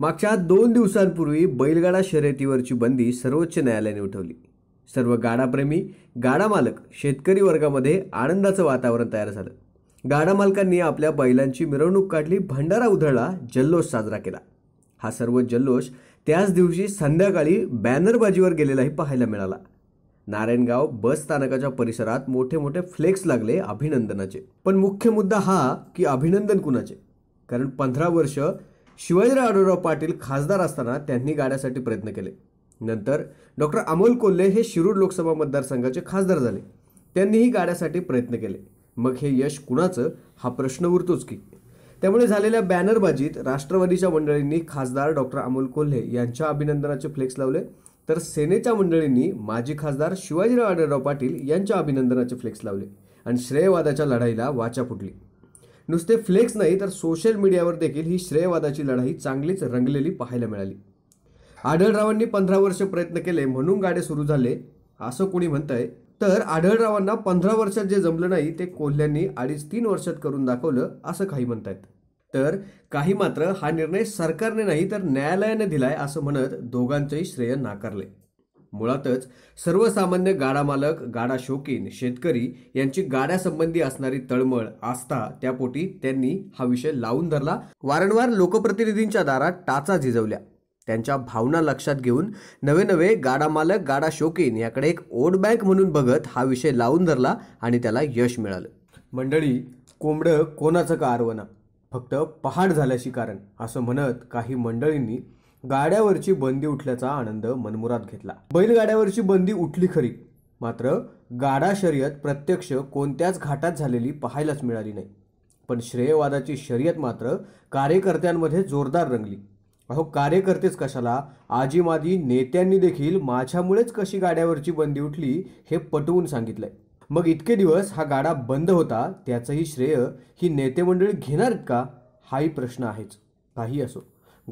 मागच्या दोन दिवसांपूर्वी बैलगाडा शर्यतीवरची बंदी सर्वोच्च न्यायालयाने उठवली सर्व गाडाप्रेमी गाडा मालक शेतकरी वर्गामध्ये आनंदाचं वातावरण तयार झालं गाडा मालकांनी आपल्या बैलांची मिरवणूक काढली भंडारा उधळला जल्लोष साजरा केला हा सर्व जल्लोष त्याच दिवशी संध्याकाळी बॅनरबाजीवर गेलेलाही पाहायला मिळाला नारायणगाव बस स्थानकाच्या परिसरात मोठे मोठे फ्लेक्स लागले अभिनंदनाचे पण मुख्य मुद्दा हा की अभिनंदन कुणाचे कारण पंधरा वर्ष शिवाजीराव पाटील खासदार असताना त्यांनी गाड्यासाठी प्रयत्न केले नंतर डॉक्टर अमोल कोल्हे हे शिरूर लोकसभा मतदारसंघाचे खासदार झाले त्यांनीही गाड्यासाठी प्रयत्न केले मग हे यश कुणाचं हा प्रश्न उरतोच की त्यामुळे झालेल्या बॅनरबाजीत राष्ट्रवादीच्या मंडळींनी खासदार डॉक्टर अमोल कोल्हे यांच्या अभिनंदनाचे फ्लेक्स लावले तर सेनेच्या मंडळींनी माजी खासदार शिवाजीराव आढळराव पाटील यांच्या अभिनंदनाचे फ्लेक्स लावले आणि श्रेयवादाच्या लढाईला वाचा फुटली नुसते फ्लेक्स नाही तर सोशल मीडियावर देखील ही श्रेयवादाची लढाई चांगलीच रंगलेली पाहायला मिळाली आढळरावांनी पंधरा वर्ष प्रयत्न केले म्हणून गाडे सुरू झाले असं कोणी आहे तर आढळरावांना पंधरा वर्षात जे जमलं नाही ते कोल्ह्यांनी अडीच तीन वर्षात करून दाखवलं असं काही म्हणतायत तर काही मात्र हा निर्णय सरकारने नाही तर न्यायालयाने दिलाय असं म्हणत दोघांचंही श्रेय नाकारले मुळातच सर्वसामान्य गाडा मालक गाडा शौकीन शेतकरी यांची संबंधी असणारी तळमळ आस्था त्यापोटी त्यांनी हा विषय लावून धरला वारंवार लोकप्रतिनिधींच्या दारात टाचा झिजवल्या त्यांच्या भावना लक्षात घेऊन नवे नवे गाडा मालक गाडा शौकीन याकडे एक ओट बँक म्हणून बघत हा विषय लावून धरला आणि त्याला यश मिळालं मंडळी कोंबडं कोणाचं का आरवना फक्त पहाड झाल्याशी कारण असं म्हणत काही मंडळींनी गाड्यावरची बंदी उठल्याचा आनंद मनमुरात घेतला बैलगाड्यावरची बंदी उठली खरी मात्र गाडा शर्यत प्रत्यक्ष कोणत्याच घाटात झालेली पाहायलाच मिळाली नाही पण श्रेयवादाची शर्यत मात्र कार्यकर्त्यांमध्ये जोरदार रंगली अहो कार्यकर्तेच कशाला आजीमादी नेत्यांनी देखील माझ्यामुळेच कशी गाड्यावरची बंदी उठली हे पटवून सांगितलंय मग इतके दिवस हा गाडा बंद होता त्याचंही श्रेय ही नेतेमंडळी घेणार का हाही प्रश्न आहेच काही असो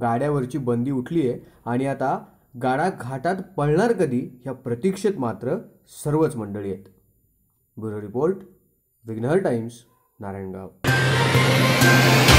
गाड्यावरची बंदी उठली आहे आणि आता गाडा घाटात पळणार कधी ह्या प्रतीक्षेत मात्र सर्वच मंडळी आहेत bureau report Vighnahar Times Narayangaon